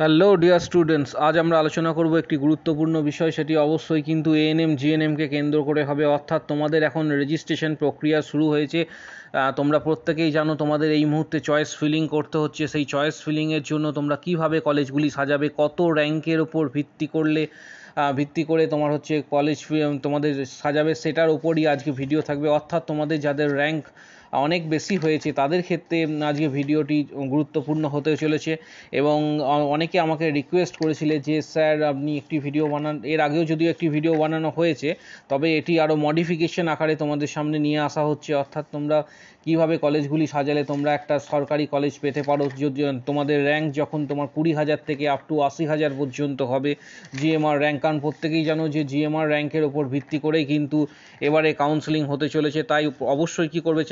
hello dear students আজ আমরা আলোচনা করব একটি গুরুত্বপূর্ণ বিষয় সেটি অবশ্যই কিন্তু এএনএম জিএনএমকে কেন্দ্র করে হবে অর্থাৎ তোমাদের এখন রেজিস্ট্রেশন প্রক্রিয়া শুরু হয়েছে তোমরা প্রত্যেকেই জানো তোমাদের এই মুহূর্তে চয়েস ফিলিং করতে হচ্ছে সেই চয়েস ফিলিংয়ের জন্য তোমরা কিভাবে কলেজগুলি সাজাবে কত র্যাঙ্কের ওপর ভিত্তি করলে ভিত্তি করে তোমার হচ্ছে কলেজ তোমাদের সাজাবে সেটার ওপরই আজকে ভিডিও থাকবে অর্থাৎ তোমাদের যাদের র্যাঙ্ক অনেক বেশি হয়েছে তাদের ক্ষেত্রে আজকে ভিডিওটি গুরুত্বপূর্ণ হতে চলেছে এবং অনেকে আমাকে রিকোয়েস্ট করেছিলে যে স্যার আপনি একটি ভিডিও বানান এর আগেও যদিও একটি ভিডিও বানানো হয়েছে তবে এটি আরও মডিফিকেশন আকারে তোমাদের সামনে নিয়ে আসা হচ্ছে অর্থাৎ তোমরা কিভাবে কলেজগুলি সাজালে তোমরা একটা সরকারি কলেজ পেতে পারো যদি তোমাদের র্যাঙ্ক যখন তোমার কুড়ি হাজার থেকে আপ টু আশি হাজার পর্যন্ত হবে জিএমআর র্যাঙ্ক কারণ প্রত্যেকেই জানো যে জিএমআর র্যাঙ্কের ওপর ভিত্তি করেই কিন্তু এবারে কাউন্সেলিং হতে চলেছে তাই অবশ্যই কী করবে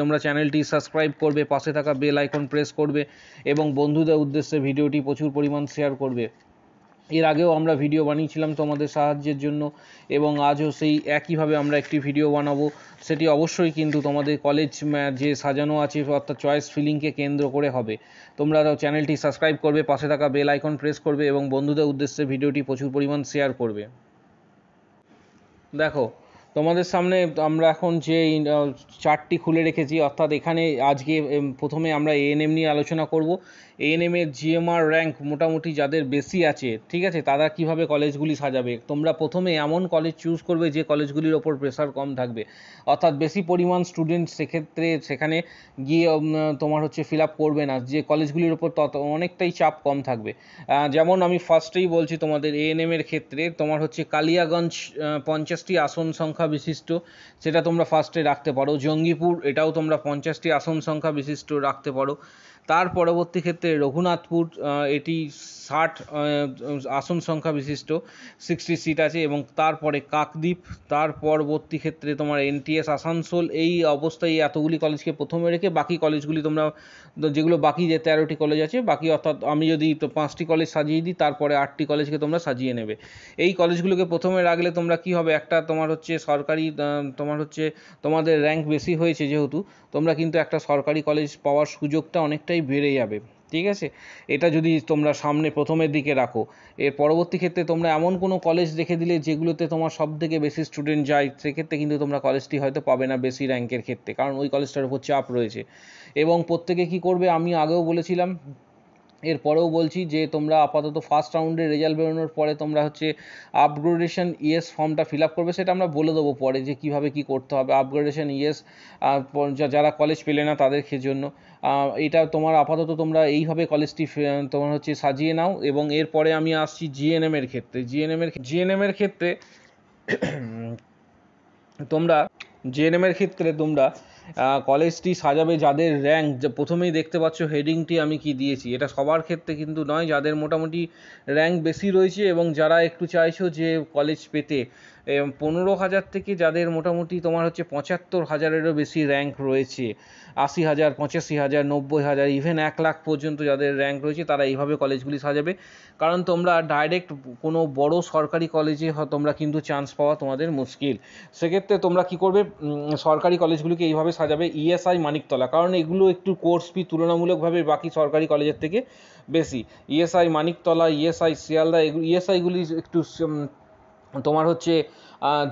তোমরা চ্যানেলটি সাবস্ক্রাইব করবে পাশে থাকা বেল আইকন প্রেস করবে এবং বন্ধুদের উদ্দেশ্যে ভিডিওটি প্রচুর পরিমাণ শেয়ার করবে এর আগেও আমরা ভিডিও বানিয়েছিলাম তোমাদের সাহায্যের জন্য এবং আজও সেই একইভাবে আমরা একটি ভিডিও বানাবো সেটি অবশ্যই কিন্তু তোমাদের কলেজ যে সাজানো আছে অর্থাৎ চয়েস ফিলিংকে কেন্দ্র করে হবে তোমরা চ্যানেলটি সাবস্ক্রাইব করবে পাশে থাকা বেল আইকন প্রেস করবে এবং বন্ধুদের উদ্দেশ্যে ভিডিওটি প্রচুর পরিমাণ শেয়ার করবে দেখো তোমাদের সামনে আমরা এখন যে চার্টটি খুলে রেখেছি অর্থাৎ এখানে আজকে প্রথমে আমরা এএনএম নিয়ে আলোচনা করব এএনএম এর জিএমআর র্যাঙ্ক মোটামুটি যাদের বেশি আছে ঠিক আছে তারা কিভাবে কলেজগুলি সাজাবে তোমরা প্রথমে এমন কলেজ চুজ করবে যে কলেজগুলির ওপর প্রেশার কম থাকবে অর্থাৎ বেশি পরিমাণ স্টুডেন্ট সেক্ষেত্রে সেখানে গিয়ে তোমার হচ্ছে ফিল আপ করবে না যে কলেজগুলির ওপর তত অনেকটাই চাপ কম থাকবে যেমন আমি ফার্স্টেই বলছি তোমাদের এএনএম এর ক্ষেত্রে তোমার হচ্ছে কালিয়াগঞ্জ পঞ্চাশটি আসন সংখ্যা সংখ্যা বিশিষ্ট সেটা তোমরা ফার্স্টে রাখতে পারো জঙ্গিপুর এটাও তোমরা পঞ্চাশটি আসন সংখ্যা বিশিষ্ট রাখতে পারো তার পরবর্তী ক্ষেত্রে রঘুনাথপুর এটি ষাট আসন সংখ্যা বিশিষ্ট সিক্সটি সিট আছে এবং তারপরে কাকদ্বীপ তার পরবর্তী ক্ষেত্রে তোমার এনটিএস আসানসোল এই অবস্থায় এই এতগুলি কলেজকে প্রথমে রেখে বাকি কলেজগুলি তোমরা যেগুলো বাকি যে তেরোটি কলেজ আছে বাকি অর্থাৎ আমি যদি পাঁচটি কলেজ সাজিয়ে দিই তারপরে আটটি কলেজকে তোমরা সাজিয়ে নেবে এই কলেজগুলোকে প্রথমে রাখলে তোমরা কি হবে একটা তোমার হচ্ছে সরকারি তোমার হচ্ছে তোমাদের র্যাঙ্ক বেশি হয়েছে যেহেতু তোমরা কিন্তু একটা সরকারি কলেজ পাওয়ার সুযোগটা অনেকটাই অনুযায়ী বেড়ে যাবে ঠিক আছে এটা যদি তোমরা সামনে প্রথমের দিকে রাখো এর পরবর্তী ক্ষেত্রে তোমরা এমন কোনো কলেজ রেখে দিলে যেগুলোতে তোমার সব থেকে বেশি স্টুডেন্ট যায় সেক্ষেত্রে কিন্তু তোমরা কলেজটি হয়তো পাবে না বেশি র্যাঙ্কের ক্ষেত্রে কারণ ওই কলেজটার উপর চাপ রয়েছে এবং প্রত্যেকে কি করবে আমি আগেও বলেছিলাম এরপরেও বলছি যে তোমরা আপাতত ফার্স্ট রাউন্ডে রেজাল্ট বেরোনোর পরে তোমরা হচ্ছে আপগ্রেডেশন ইএস ফর্মটা ফিল আপ করবে সেটা আমরা বলে দেবো পরে যে কিভাবে কি করতে হবে আপগ্রেডেশন ইএস যারা কলেজ পেলে না তাদের জন্য এটা তোমার আপাতত তোমরা এইভাবে কলেজটি তোমার হচ্ছে সাজিয়ে নাও এবং এরপরে আমি আসছি জিএনএমের ক্ষেত্রে জিএনএমের জিএনএমের ক্ষেত্রে তোমরা জিএনএমের ক্ষেত্রে তোমরা কলেজটি সাজাবে যাদের র্যাঙ্ক প্রথমেই দেখতে পাচ্ছ হেডিংটি আমি কি দিয়েছি এটা সবার ক্ষেত্রে কিন্তু নয় যাদের মোটামুটি র্যাঙ্ক বেশি রয়েছে এবং যারা একটু চাইছো যে কলেজ পেতে পনেরো হাজার থেকে যাদের মোটামুটি তোমার হচ্ছে পঁচাত্তর হাজারেরও বেশি র্যাঙ্ক রয়েছে আশি হাজার পঁচাশি হাজার নব্বই হাজার ইভেন এক লাখ পর্যন্ত যাদের র্যাঙ্ক রয়েছে তারা এইভাবে কলেজগুলি সাজাবে কারণ তোমরা ডাইরেক্ট কোনো বড় সরকারি কলেজে তোমরা কিন্তু চান্স পাওয়া তোমাদের মুশকিল সেক্ষেত্রে তোমরা কি করবে সরকারি কলেজগুলিকে এইভাবে সাজাবে ইএসআই e মানিকতলা কারণ এগুলো একটু কোর্স ফি তুলনামূলকভাবে বাকি সরকারি কলেজের থেকে বেশি ESI e Maniktala ESI e Sealdah এগুলো ইএসআইগুলি একটু তোমার হচ্ছে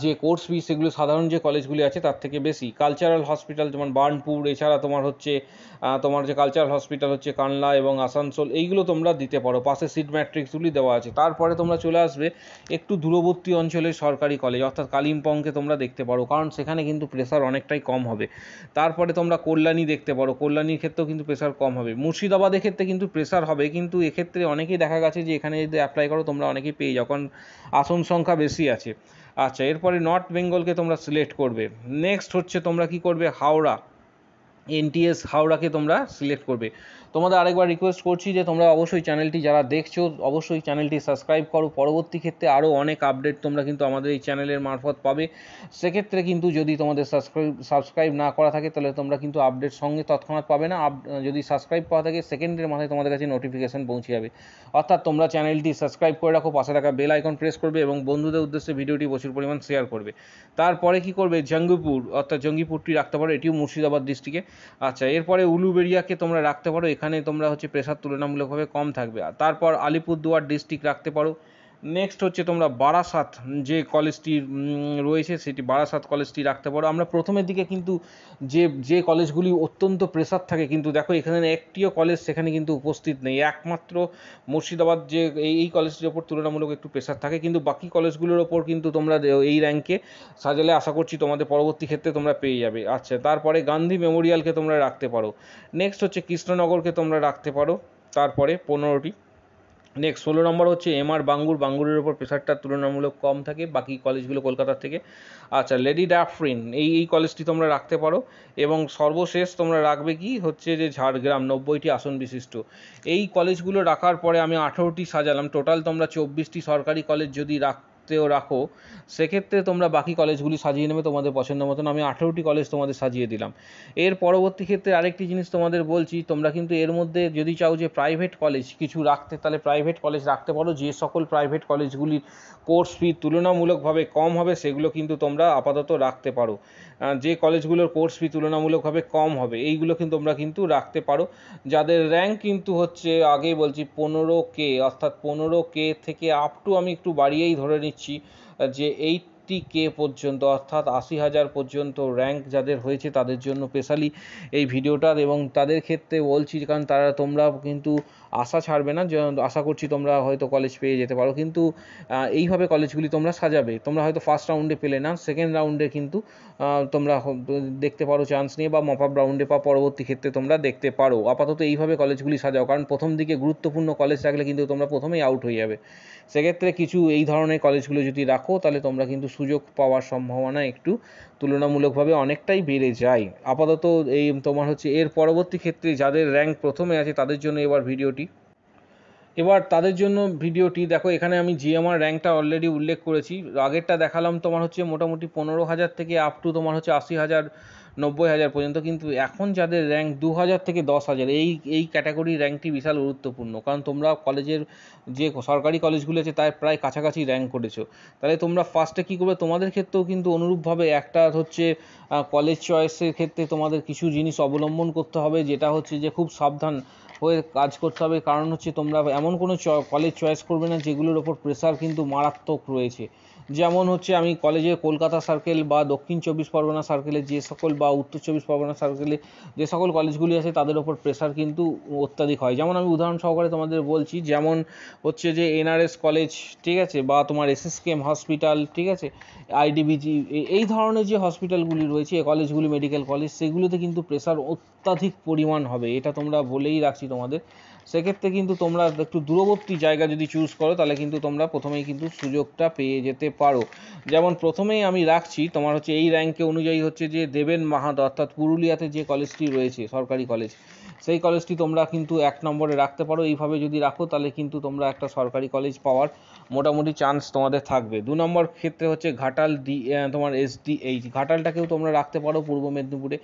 যে কোর্স ফি সেগুলো সাধারণ যে কলেজগুলি আছে তার থেকে বেশি কালচারাল হসপিটাল যেমন বার্নপুর এছাড়া তোমার হচ্ছে তোমার যে কালচারাল হসপিটাল হচ্ছে কানলা এবং আসানসোল এইগুলো তোমরা দিতে পারো পাশে সিট ম্যাট্রিক্সগুলি দেওয়া আছে তারপরে তোমরা চলে আসবে একটু দূরবর্তী অঞ্চলের সরকারি কলেজ অর্থাৎ কালিম্পংকে তোমরা দেখতে পারো কারণ সেখানে কিন্তু প্রেশার অনেকটাই কম হবে তারপরে তোমরা কল্যাণী দেখতে পারো কল্যাণীর ক্ষেত্রেও কিন্তু প্রেশার কম হবে মুর্শিদাবাদের ক্ষেত্রে কিন্তু প্রেশার হবে কিন্তু এক্ষেত্রে অনেকেই দেখা গেছে যে এখানে যদি অ্যাপ্লাই করো তোমরা অনেকেই পেয়ে যাও কারণ আসন সংখ্যা বেশি আছে আচ্ছা এরপরে নর্থ বেঙ্গলকে তোমরা সিলেক্ট করবে নেক্সট হচ্ছে তোমরা কি করবে হাওড়া এনটিএস হাওড়াকে তোমরা সিলেক্ট করবে তোমাদের আরেকবার রিকোয়েস্ট করছি যে তোমরা অবশ্যই চ্যানেলটি যারা দেখছো অবশ্যই চ্যানেলটি সাবস্ক্রাইব করো পরবর্তী ক্ষেত্রে আরও অনেক আপডেট তোমরা কিন্তু আমাদের এই চ্যানেলের মারফত পাবে সেক্ষেত্রে কিন্তু যদি তোমাদের সাবস্ক্রাইব সাবস্ক্রাইব না করা থাকে তাহলে তোমরা কিন্তু আপডেট সঙ্গে তৎক্ষণাৎ পাবে না যদি সাবস্ক্রাইব করা থাকে সেকেন্ডের মাথায় তোমাদের কাছে নোটিফিকেশান পৌঁছে যাবে অর্থাৎ তোমরা চ্যানেলটি সাবস্ক্রাইব করে রাখো পাশে থাকা বেল আইকন প্রেস করবে এবং বন্ধুদের উদ্দেশ্যে ভিডিওটি প্রচুর পরিমাণ শেয়ার করবে তারপরে কি করবে জঙ্গিপুর অর্থাৎ জঙ্গিপুরটি রাখতে পারো এটিও মুর্শিদাবাদ ডিস্ট্রিক্টে আচ্ছা এরপরে উলুবেড়িয়াকে তোমরা রাখতে পারো এখানে তোমরা হচ্ছে প্রেশার তুলনামূলকভাবে কম থাকবে তারপর আলিপুরদুয়ার ডিস্ট্রিক্ট রাখতে পারো নেক্সট হচ্ছে তোমরা বারাসাত যে কলেজটি রয়েছে সেটি বারাসাত কলেজটি রাখতে পারো আমরা প্রথমের দিকে কিন্তু যে যে কলেজগুলি অত্যন্ত প্রেসার থাকে কিন্তু দেখো এখানে একটিও কলেজ সেখানে কিন্তু উপস্থিত নেই একমাত্র মুর্শিদাবাদ যে এই কলেজটির ওপর তুলনামূলক একটু প্রেসার থাকে কিন্তু বাকি কলেজগুলোর ওপর কিন্তু তোমরা এই র্যাঙ্কে সাজালে আশা করছি তোমাদের পরবর্তী ক্ষেত্রে তোমরা পেয়ে যাবে আচ্ছা তারপরে গান্ধী মেমোরিয়ালকে তোমরা রাখতে পারো নেক্সট হচ্ছে কৃষ্ণনগরকে তোমরা রাখতে পারো তারপরে পনেরোটি নেক্সট ষোলো নম্বর হচ্ছে এমআর বাঙ্গুর বাঙ্গুরের ওপর প্রেশারটা তুলনামূলক কম থাকে বাকি কলেজগুলো কলকাতার থেকে আচ্ছা লেডি ডাফরিন এই এই কলেজটি তোমরা রাখতে পারো এবং সর্বশেষ তোমরা রাখবে কি হচ্ছে যে ঝাড়গ্রাম নব্বইটি আসন বিশিষ্ট এই কলেজগুলো রাখার পরে আমি আঠেরোটি সাজালাম টোটাল তোমরা চব্বিশটি সরকারি কলেজ যদি রাখ করতেও রাখো সেক্ষেত্রে তোমরা বাকি কলেজগুলি সাজিয়ে নেবে তোমাদের পছন্দ মতন আমি আঠেরোটি কলেজ তোমাদের সাজিয়ে দিলাম এর পরবর্তী ক্ষেত্রে আরেকটি জিনিস তোমাদের বলছি তোমরা কিন্তু এর মধ্যে যদি চাও যে প্রাইভেট কলেজ কিছু রাখতে তাহলে প্রাইভেট কলেজ রাখতে পারো যে সকল প্রাইভেট কলেজগুলির কোর্স ফি তুলনামূলকভাবে কম হবে সেগুলো কিন্তু তোমরা আপাতত রাখতে পারো যে কলেজগুলোর কোর্স ফি তুলনামূলকভাবে কম হবে এইগুলো কিন্তু তোমরা কিন্তু রাখতে পারো যাদের র্যাঙ্ক কিন্তু হচ্ছে আগেই বলছি পনেরো কে অর্থাৎ পনেরো কে থেকে আপ টু আমি একটু বাড়িয়েই ধরে নিচ্ছি যে এই এইটটি কে পর্যন্ত অর্থাৎ আশি হাজার পর্যন্ত র্যাঙ্ক যাদের হয়েছে তাদের জন্য স্পেশালি এই ভিডিওটার এবং তাদের ক্ষেত্রে বলছি কারণ তারা তোমরা কিন্তু আশা ছাড়বে না আশা করছি তোমরা হয়তো কলেজ পেয়ে যেতে পারো কিন্তু এইভাবে কলেজগুলি তোমরা সাজাবে তোমরা হয়তো ফার্স্ট রাউন্ডে পেলে না সেকেন্ড রাউন্ডে কিন্তু তোমরা দেখতে পারো চান্স নিয়ে বা মপ আপ রাউন্ডে বা পরবর্তী ক্ষেত্রে তোমরা দেখতে পারো আপাতত এইভাবে কলেজগুলি সাজাও কারণ প্রথম দিকে গুরুত্বপূর্ণ কলেজ রাখলে কিন্তু তোমরা প্রথমেই আউট হয়ে যাবে সেক্ষেত্রে কিছু এই ধরনের কলেজগুলো যদি রাখো তাহলে তোমরা কিন্তু সুযোগ পাওয়ার সম্ভাবনা একটু তুলনামূলকভাবে অনেকটাই বেড়ে যায় আপাতত এই তোমার হচ্ছে এর পরবর্তী ক্ষেত্রে যাদের র্যাঙ্ক প্রথমে আছে তাদের জন্য এবার ভিডিওটি এবার তাদের জন্য ভিডিওটি দেখো এখানে আমি আমার র্যাঙ্কটা অলরেডি উল্লেখ করেছি আগেরটা দেখালাম তোমার হচ্ছে মোটামুটি পনেরো হাজার থেকে আপ টু তোমার হচ্ছে আশি হাজার নব্বই হাজার পর্যন্ত কিন্তু এখন যাদের র্যাঙ্ক দু হাজার থেকে দশ হাজার এই এই ক্যাটাগরির র্যাঙ্কটি বিশাল গুরুত্বপূর্ণ কারণ তোমরা কলেজের যে সরকারি কলেজগুলো আছে তার প্রায় কাছাকাছি র্যাঙ্ক করেছো তাহলে তোমরা ফার্স্টে কী করবে তোমাদের ক্ষেত্রেও কিন্তু অনুরূপভাবে একটা হচ্ছে কলেজ চয়েসের ক্ষেত্রে তোমাদের কিছু জিনিস অবলম্বন করতে হবে যেটা হচ্ছে যে খুব সাবধান হয়ে কাজ করতে হবে কারণ হচ্ছে তোমরা এমন কোনো কলেজ চয়েস করবে না যেগুলোর ওপর প্রেসার কিন্তু মারাত্মক রয়েছে যেমন হচ্ছে আমি কলেজে কলকাতা সার্কেল বা দক্ষিণ চব্বিশ পরগনা সার্কেলে যে সকল বা উত্তর চব্বিশ পরগনা সার্কেলে যে সকল কলেজগুলি আছে তাদের ওপর প্রেশার কিন্তু অত্যাধিক হয় যেমন আমি উদাহরণ সহকারে তোমাদের বলছি যেমন হচ্ছে যে এনআরএস কলেজ ঠিক আছে বা তোমার এসএসকেএম হসপিটাল ঠিক আছে আইডিবিজি এই ধরনের যে হসপিটালগুলি রয়েছে কলেজগুলি মেডিকেল কলেজ সেগুলোতে কিন্তু প্রেশার অত্যাধিক পরিমাণ হবে এটা তোমরা বলেই রাখছি তোমাদের সেক্ষেত্রে কিন্তু তোমরা একটু দূরবর্তী জায়গা যদি চুজ করো তাহলে কিন্তু তোমরা প্রথমেই কিন্তু সুযোগটা পেয়ে যেতে পারো যেমন প্রথমেই আমি রাখছি তোমার হচ্ছে এই র্যাঙ্কে অনুযায়ী হচ্ছে যে দেবেন মাহাতো অর্থাৎ পুরুলিয়াতে যে কলেজটি রয়েছে সরকারি কলেজ সেই কলেজটি তোমরা কিন্তু এক নম্বরে রাখতে পারো এইভাবে যদি রাখো তাহলে কিন্তু তোমরা একটা সরকারি কলেজ পাওয়ার মোটামুটি চান্স তোমাদের থাকবে দু নম্বর ক্ষেত্রে হচ্ছে ঘাটাল ডি তোমার এসডিএইচ ঘাটালটাকেও তোমরা রাখতে পারো পূর্ব মেদিনীপুরে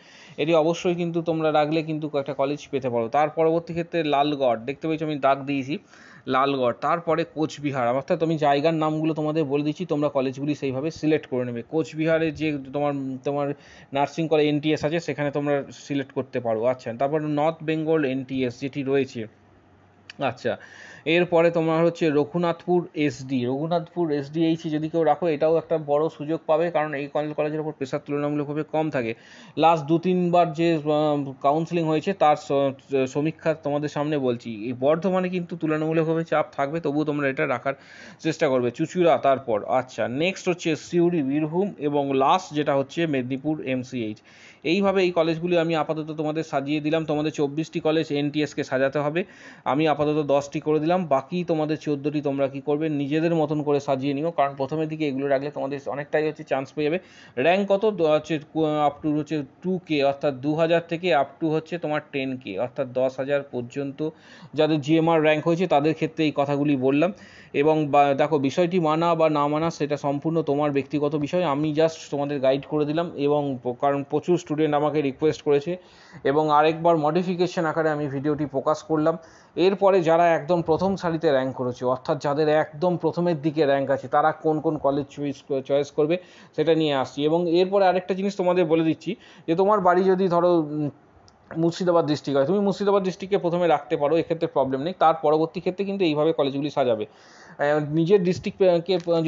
এটি অবশ্যই কিন্তু তোমরা রাখলে কিন্তু একটা কলেজ পেতে পারো তার পরবর্তী ক্ষেত্রে লালগড় দেখতে পেয়েছো আমি দাগ দিয়েছি লালগড় তারপরে কোচবিহার অর্থাৎ আমি জায়গার নামগুলো তোমাদের বলে দিচ্ছি তোমরা কলেজগুলি সেইভাবে সিলেক্ট করে নেবে কোচবিহারে যে তোমার তোমার নার্সিং কলেজ এনটিএস আছে সেখানে তোমরা সিলেক্ট করতে পারো আচ্ছা তারপর নর্থ বেঙ্গল এনটিএস যেটি রয়েছে আচ্ছা এরপরে তোমার হচ্ছে রঘুনাথপুর এসডি রঘুনাথপুর এসডিএইচি e যদি কেউ রাখো এটাও একটা বড় সুযোগ পাবে কারণ এই কলেজের উপর প্রেশার তুলনামূলকভাবে কম থাকে লাস্ট দু তিনবার যে কাউন্সিলিং হয়েছে তার সমীক্ষা তোমাদের সামনে বলছি বর্ধমানে কিন্তু তুলনামূলকভাবে চাপ থাকবে তবুও তোমরা এটা রাখার চেষ্টা করবে চুচুড়া তারপর আচ্ছা নেক্সট হচ্ছে সিউড়ি বীরভূম এবং লাস্ট যেটা হচ্ছে মেদিনীপুর এমসিএইচ এইভাবে এই কলেজগুলি আমি আপাতত তোমাদের সাজিয়ে দিলাম তোমাদের চব্বিশটি কলেজ এনটিএসকে সাজাতে হবে আমি আপাতত দশটি করে দিলাম বাকি তোমাদের চোদ্দটি তোমরা কি করবে নিজেদের মতন করে সাজিয়ে নিও কারণ প্রথমের দিকে এগুলো রাখলে তোমাদের অনেকটাই হচ্ছে চান্স পেয়ে যাবে র্যাঙ্ক কত হচ্ছে আপ টু হচ্ছে টু কে অর্থাৎ দু হাজার থেকে আপ টু হচ্ছে তোমার টেন কে অর্থাৎ দশ হাজার পর্যন্ত যাদের জিএমআর র্যাঙ্ক হয়েছে তাদের ক্ষেত্রে এই কথাগুলি বললাম এবং দেখো বিষয়টি মানা বা না মানা সেটা সম্পূর্ণ তোমার ব্যক্তিগত বিষয় আমি জাস্ট তোমাদের গাইড করে দিলাম এবং কারণ প্রচুর স্টুডেন্ট আমাকে রিকোয়েস্ট করেছে এবং আরেকবার মডিফিকেশন আকারে আমি ভিডিওটি প্রকাশ করলাম এরপরে যারা একদম প্রথম সারিতে র্যাঙ্ক করেছে অর্থাৎ যাদের একদম প্রথমের দিকে র্যাঙ্ক আছে তারা কোন কোন কলেজ চয়েস চয়েস করবে সেটা নিয়ে আসছি এবং এরপরে আরেকটা জিনিস তোমাদের বলে দিচ্ছি যে তোমার বাড়ি যদি ধরো মুর্শিদাবাদ ডিস্ট্রিক্ট হয় তুমি মুর্শিদাবাদ ডিস্ট্রিক্টকে প্রথমে রাখতে পারো এক্ষেত্রে প্রবলেম নেই তার পরবর্তী ক্ষেত্রে কিন্তু এইভাবে কলেজগুলি সাজাবে নিজের ডিস্ট্রিক্টকে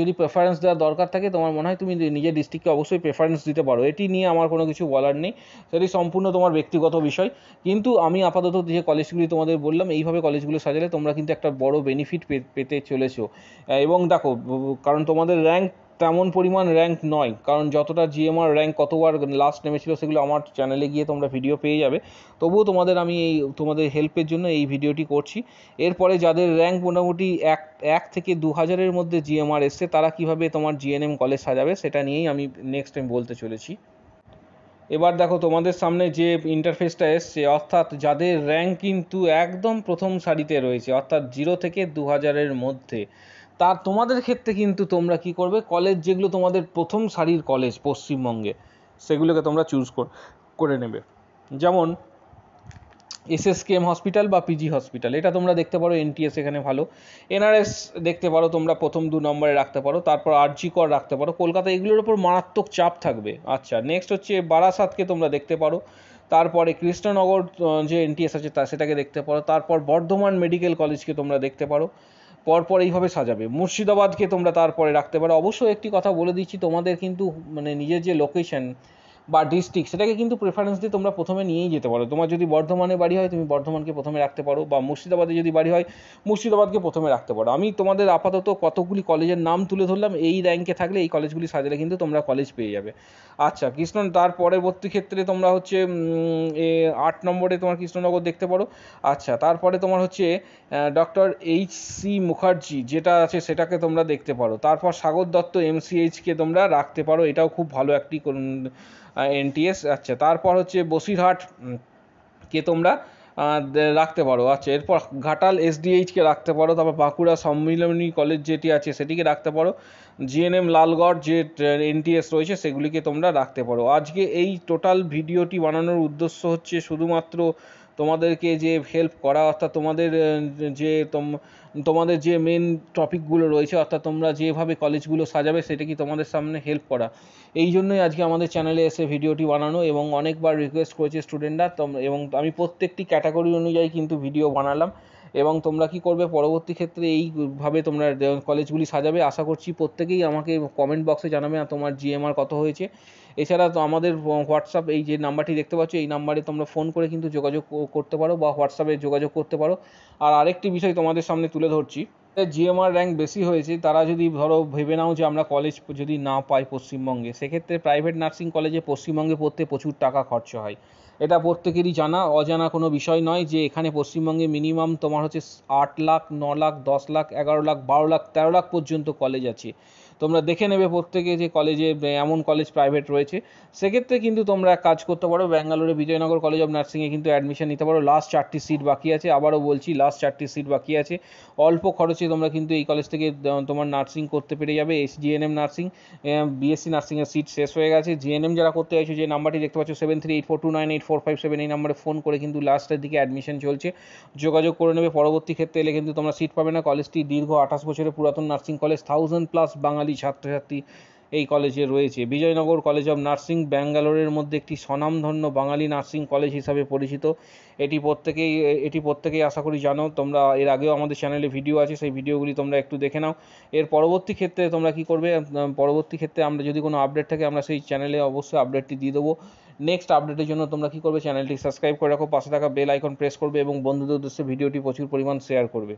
যদি প্রেফারেন্স দেওয়ার দরকার থাকে তোমার মনে হয় তুমি নিজের ডিস্ট্রিক্টকে অবশ্যই প্রেফারেন্স দিতে পারো এটি নিয়ে আমার কোনো কিছু বলার নেই সেটি সম্পূর্ণ তোমার ব্যক্তিগত বিষয় কিন্তু আমি আপাতত যে কলেজগুলি তোমাদের বললাম এইভাবে কলেজগুলো সাজালে তোমরা কিন্তু একটা বড় বেনিফিট পেতে চলেছো এবং দেখো কারণ তোমাদের র্যাঙ্ক তেমন পরিমাণ র্যাঙ্ক নয় কারণ যতটা জিএমআর র্যাঙ্ক কতবার লাস্ট নেমেছিল সেগুলো আমার চ্যানেলে গিয়ে তোমরা ভিডিও পেয়ে যাবে তবুও তোমাদের আমি এই তোমাদের হেল্পের জন্য এই ভিডিওটি করছি এরপরে যাদের র্যাঙ্ক মোটামুটি এক এক থেকে দু হাজারের মধ্যে জিএমআর এসছে তারা কিভাবে তোমার জিএনএম কলেজ সাজাবে সেটা নিয়েই আমি নেক্সট টাইম বলতে চলেছি এবার দেখো তোমাদের সামনে যে ইন্টারফেসটা এসছে অর্থাৎ যাদের র্যাঙ্ক কিন্তু একদম প্রথম সারিতে রয়েছে অর্থাৎ জিরো থেকে দু হাজারের মধ্যে তা তোমাদের ক্ষেত্রে কিন্তু তোমরা কি করবে কলেজ যেগুলো তোমাদের প্রথম সারির কলেজ পশ্চিমবঙ্গে সেগুলোকে তোমরা চুজ করে নেবে যেমন এসএসকেএম হসপিটাল বা পিজি হসপিটাল এটা তোমরা দেখতে পারো এনটিএস এখানে ভালো এনআরএস দেখতে পারো তোমরা প্রথম দু নম্বরে রাখতে পারো তারপর আরজি কর রাখতে পারো কলকাতা এগুলোর ওপর মারাত্মক চাপ থাকবে আচ্ছা নেক্সট হচ্ছে বারাসাতকে তোমরা দেখতে পারো তারপরে কৃষ্ণনগর যে এনটিএস আছে তা সেটাকে দেখতে পারো তারপর বর্ধমান মেডিকেল কলেজকে তোমরা দেখতে পারো পরপর এইভাবে সাজাবে মুর্শিদাবাদকে তোমরা তারপরে রাখতে পারো অবশ্য একটি কথা বলে দিচ্ছি তোমাদের কিন্তু মানে নিজের যে লোকেশন বা ডিস্ট্রিক্ট সেটাকে কিন্তু প্রেফারেন্স দিয়ে তোমরা প্রথমে নিয়েই যেতে পারো তোমার যদি বর্ধমানে বাড়ি হয় তুমি বর্ধমানকে প্রথমে রাখতে পারো বা মুর্শিদাবাদে যদি বাড়ি হয় মুর্শিদাবাদকে প্রথমে রাখতে পারো আমি তোমাদের আপাতত কতগুলি কলেজের নাম তুলে ধরলাম এই র্যাঙ্কে থাকলে এই কলেজগুলি সাজালে কিন্তু তোমরা কলেজ পেয়ে যাবে আচ্ছা কৃষ্ণন তার পরবর্তী ক্ষেত্রে তোমরা হচ্ছে আট নম্বরে তোমার কৃষ্ণনগর দেখতে পারো আচ্ছা তারপরে তোমার হচ্ছে ডক্টর এইচ সি মুখার্জি যেটা আছে সেটাকে তোমরা দেখতে পারো তারপর সাগর দত্ত এমসিএইচকে তোমরা রাখতে পারো এটাও খুব ভালো একটি এনটিএস আচ্ছা তারপর হচ্ছে বসিরহাট কে তোমরা রাখতে পারো আচ্ছা এরপর ঘাটাল এসডিএইচকে রাখতে পারো তারপর বাঁকুড়া সম্মিলনী কলেজ যেটি আছে সেটিকে রাখতে পারো জিএনএম লালগড় যে এনটিএস রয়েছে সেগুলিকে তোমরা রাখতে পারো আজকে এই টোটাল ভিডিওটি বানানোর উদ্দেশ্য হচ্ছে শুধুমাত্র তোমাদেরকে যে হেল্প করা অর্থাৎ তোমাদের যে তোম তোমাদের যে মেন টপিকগুলো রয়েছে অর্থাৎ তোমরা যেভাবে কলেজগুলো সাজাবে সেটা কি তোমাদের সামনে হেল্প করা এই জন্যই আজকে আমাদের চ্যানেলে এসে ভিডিওটি বানানো এবং অনেকবার রিকোয়েস্ট করেছে স্টুডেন্টরা এবং আমি প্রত্যেকটি ক্যাটাগরি অনুযায়ী কিন্তু ভিডিও বানালাম এবং তোমরা কি করবে পরবর্তী ক্ষেত্রে এইভাবে তোমরা কলেজগুলি সাজাবে আশা করছি প্রত্যেকেই আমাকে কমেন্ট বক্সে জানাবে তোমার জিএমআর কত হয়েছে এছাড়া তো আমাদের হোয়াটসঅ্যাপ এই যে নাম্বারটি দেখতে পাচ্ছ এই নাম্বারে তোমরা ফোন করে কিন্তু যোগাযোগ করতে পারো বা হোয়াটসঅ্যাপে যোগাযোগ করতে পারো আর আরেকটি বিষয় তোমাদের সামনে তুলে ধরছি জিএমআর র্যাঙ্ক বেশি হয়েছে তারা যদি ধরো ভেবে নাও যে আমরা কলেজ যদি না পাই পশ্চিমবঙ্গে সেক্ষেত্রে প্রাইভেট নার্সিং কলেজে পশ্চিমবঙ্গে পড়তে প্রচুর টাকা খরচা হয় এটা প্রত্যেকেরই জানা অজানা কোনো বিষয় নয় যে এখানে পশ্চিমবঙ্গে মিনিমাম তোমার হচ্ছে আট লাখ ন লাখ দশ লাখ এগারো লাখ বারো লাখ তেরো লাখ পর্যন্ত কলেজ আছে তোমরা দেখে নেবে প্রত্যেকে যে কলেজে এমন কলেজ প্রাইভেট রয়েছে সেক্ষেত্রে কিন্তু তোমরা কাজ করতে পারো ব্যাঙ্গালোরে বিজয়নগর কলেজ অফ নার্সিংয়ে কিন্তু অ্যাডমিশন নিতে পারো লাস্ট চারটি সিট বাকি আছে আবারও বলছি লাস্ট চারটি সিট বাকি আছে অল্প খরচে তোমরা কিন্তু এই কলেজ থেকে তোমার নার্সিং করতে পেরে যাবে এস জিএনএম নার্সিং বিএসসি নার্সিংয়ের সিট শেষ হয়ে গেছে জিএনএম যারা করতে চাইছো যে নাম্বারটি দেখতে পাচ্ছ seven three eight four two nine eight four five seven এই নাম্বারে ফোন করে কিন্তু লাস্টের দিকে অ্যাডমিশন চলছে যোগাযোগ করে নেবে পরবর্তী ক্ষেত্রে এলে কিন্তু তোমরা সিট পাবে না কলেজটি দীর্ঘ আঠাশ বছরের পুরাতন নার্সিং কলেজ থাউজেন্ড প্লাস বাঙালি বাঙালি ছাত্রছাত্রী এই কলেজে রয়েছে বিজয়নগর কলেজ অফ নার্সিং ব্যাঙ্গালোরের মধ্যে একটি স্বনামধন্য বাঙালি নার্সিং কলেজ হিসাবে পরিচিত এটি প্রত্যেকেই এটি প্রত্যেকেই আশা করি জানো তোমরা এর আগেও আমাদের চ্যানেলে ভিডিও আছে সেই ভিডিওগুলি তোমরা একটু দেখে নাও এর পরবর্তী ক্ষেত্রে তোমরা কি করবে পরবর্তী ক্ষেত্রে আমরা যদি কোনো আপডেট থাকে আমরা সেই চ্যানেলে অবশ্যই আপডেটটি দিয়ে দেবো নেক্সট আপডেটের জন্য তোমরা কি করবে চ্যানেলটি সাবস্ক্রাইব করে রাখো পাশে থাকা বেল আইকন প্রেস করবে এবং বন্ধুদের উদ্দেশ্যে ভিডিওটি প্রচুর পরিমাণ শেয়ার করবে